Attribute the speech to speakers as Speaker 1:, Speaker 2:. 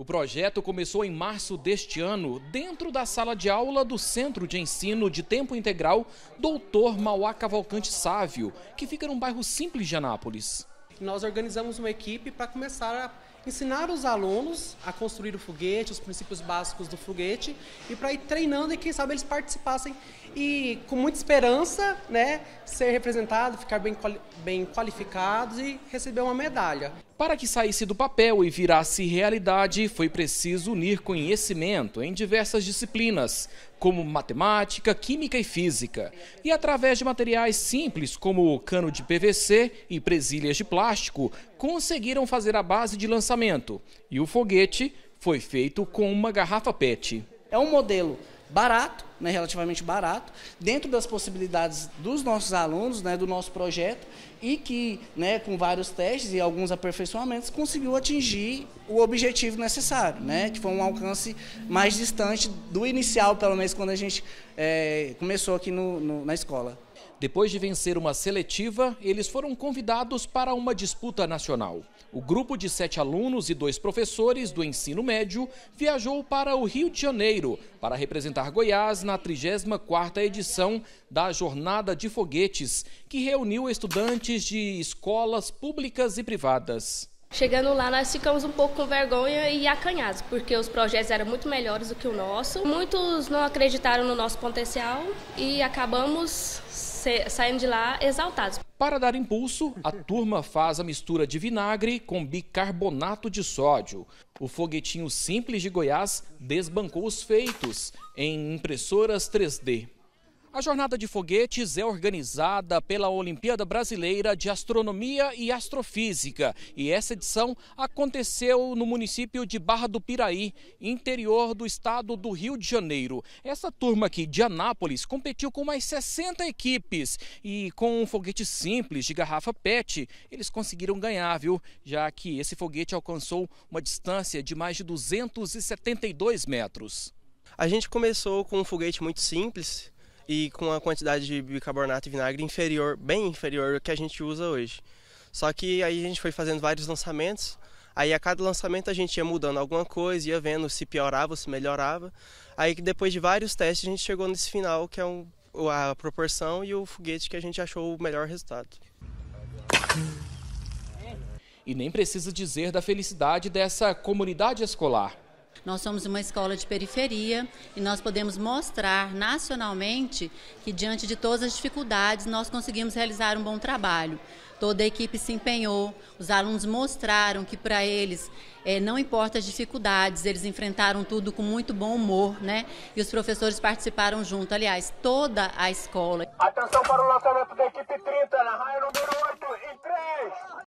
Speaker 1: O projeto começou em março deste ano, dentro da sala de aula do Centro de Ensino de Tempo Integral Doutor Mauá Cavalcante Sávio, que fica num bairro simples de Anápolis
Speaker 2: nós organizamos uma equipe para começar a ensinar os alunos a construir o foguete, os princípios básicos do foguete, e para ir treinando e quem sabe eles participassem e com muita esperança, né, ser representado, ficar bem, bem qualificados e receber uma medalha. Para que saísse do papel e virasse realidade,
Speaker 1: foi preciso unir conhecimento em diversas disciplinas como matemática, química e física, e através de materiais simples como cano de PVC e presilhas de plástico, conseguiram fazer a base de lançamento. E o foguete foi feito com uma garrafa PET.
Speaker 3: É um modelo barato, né, relativamente barato, dentro das possibilidades dos nossos alunos, né, do nosso projeto, e que, né, com vários testes e alguns aperfeiçoamentos, conseguiu atingir o objetivo necessário, né, que foi um alcance mais distante do inicial, pelo menos quando a gente é, começou aqui no, no, na escola.
Speaker 1: Depois de vencer uma seletiva, eles foram convidados para uma disputa nacional. O grupo de sete alunos e dois professores do ensino médio viajou para o Rio de Janeiro para representar Goiás na na 34ª edição da Jornada de Foguetes, que reuniu estudantes de escolas públicas e privadas.
Speaker 4: Chegando lá, nós ficamos um pouco com vergonha e acanhados, porque os projetos eram muito melhores do que o nosso. Muitos não acreditaram no nosso potencial
Speaker 1: e acabamos saindo de lá exaltados. Para dar impulso, a turma faz a mistura de vinagre com bicarbonato de sódio. O foguetinho simples de Goiás desbancou os feitos em impressoras 3D. A jornada de foguetes é organizada pela Olimpíada Brasileira de Astronomia e Astrofísica e essa edição aconteceu no município de Barra do Piraí, interior do estado do Rio de Janeiro. Essa turma aqui de Anápolis competiu com mais 60 equipes e com um foguete simples de garrafa PET eles conseguiram ganhar, viu? Já que esse foguete alcançou uma distância de mais de
Speaker 2: 272 metros. A gente começou com um foguete muito simples e com a quantidade de bicarbonato e vinagre inferior, bem inferior ao que a gente usa hoje. Só que aí a gente foi fazendo vários lançamentos, aí a cada lançamento a gente ia mudando alguma coisa, ia vendo se piorava, ou se melhorava. Aí que depois de vários testes a gente chegou nesse final que é um, a proporção e o foguete que a gente achou o melhor resultado. E nem preciso dizer da felicidade dessa comunidade
Speaker 1: escolar.
Speaker 4: Nós somos uma escola de periferia e nós podemos mostrar nacionalmente que, diante de todas as dificuldades, nós conseguimos realizar um bom trabalho. Toda a equipe se empenhou, os alunos mostraram que para eles é, não importa as dificuldades, eles enfrentaram tudo com muito bom humor, né? E os professores participaram junto, aliás, toda a escola. Atenção para o lançamento da equipe 30,
Speaker 3: na raia número 8 e 3.